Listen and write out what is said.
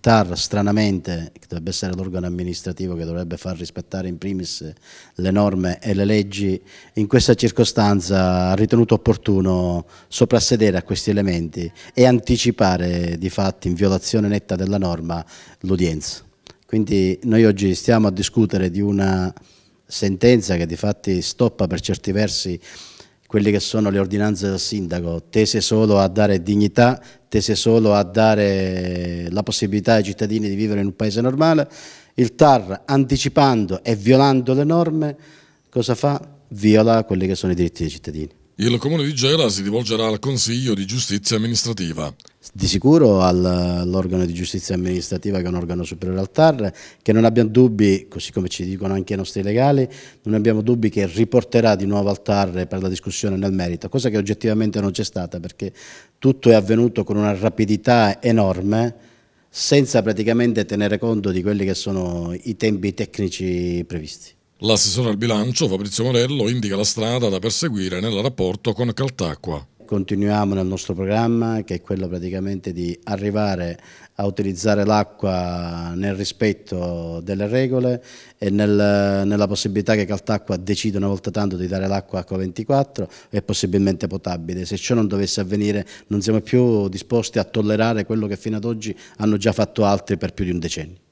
TAR stranamente, che dovrebbe essere l'organo amministrativo che dovrebbe far rispettare in primis le norme e le leggi, in questa circostanza ha ritenuto opportuno soprassedere a questi elementi e anticipare di fatto in violazione netta della norma l'udienza. Quindi noi oggi stiamo a discutere di una sentenza che di fatti stoppa per certi versi quelle che sono le ordinanze del sindaco, tese solo a dare dignità, tese solo a dare la possibilità ai cittadini di vivere in un paese normale, il TAR anticipando e violando le norme, cosa fa? Viola quelli che sono i diritti dei cittadini. Il Comune di Gela si rivolgerà al Consiglio di Giustizia Amministrativa di sicuro all'organo di giustizia amministrativa che è un organo superiore al TAR, che non abbiamo dubbi, così come ci dicono anche i nostri legali, non abbiamo dubbi che riporterà di nuovo al TAR per la discussione nel merito, cosa che oggettivamente non c'è stata perché tutto è avvenuto con una rapidità enorme senza praticamente tenere conto di quelli che sono i tempi tecnici previsti. L'assessore al bilancio Fabrizio Morello indica la strada da perseguire nel rapporto con Caltacqua continuiamo nel nostro programma che è quello praticamente di arrivare a utilizzare l'acqua nel rispetto delle regole e nel, nella possibilità che Caltacqua decida una volta tanto di dare l'acqua a H24 e possibilmente potabile. Se ciò non dovesse avvenire non siamo più disposti a tollerare quello che fino ad oggi hanno già fatto altri per più di un decennio.